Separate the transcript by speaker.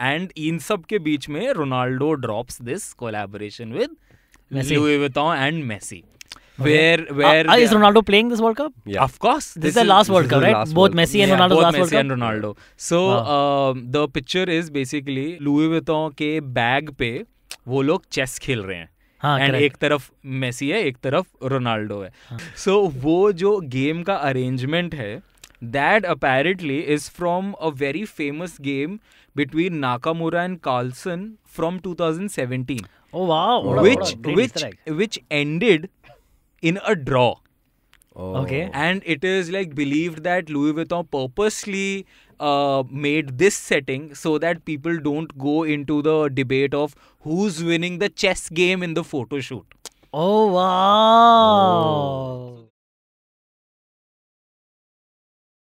Speaker 1: And in सब के बीच में Ronaldo drops this collaboration with Louis and Messi where where uh, is Ronaldo
Speaker 2: playing this World Cup?
Speaker 1: Yeah. Of course. This, this is the last is, World Cup, right? Both World Messi and yeah. Ronaldo. Both last Messi World Cup. and Ronaldo. So wow. uh, the picture is basically Louis Vuitton के bag पे वो लोग chess खेल रहे हैं and हाँ, एक तरफ मेसी है एक तरफ रोनाल्डो है हाँ. so, वो जो गेम का अरेंजमेंट है That apparently is from a very famous game between Nakamura and Carlson from 2017.
Speaker 2: Oh wow! Which wow. which
Speaker 1: which ended in a draw. Oh. Okay. And it is like believed that Louis Vuitton purposely uh, made this setting so that people don't go into the debate of who's winning the chess game in the photo shoot.
Speaker 3: Oh wow!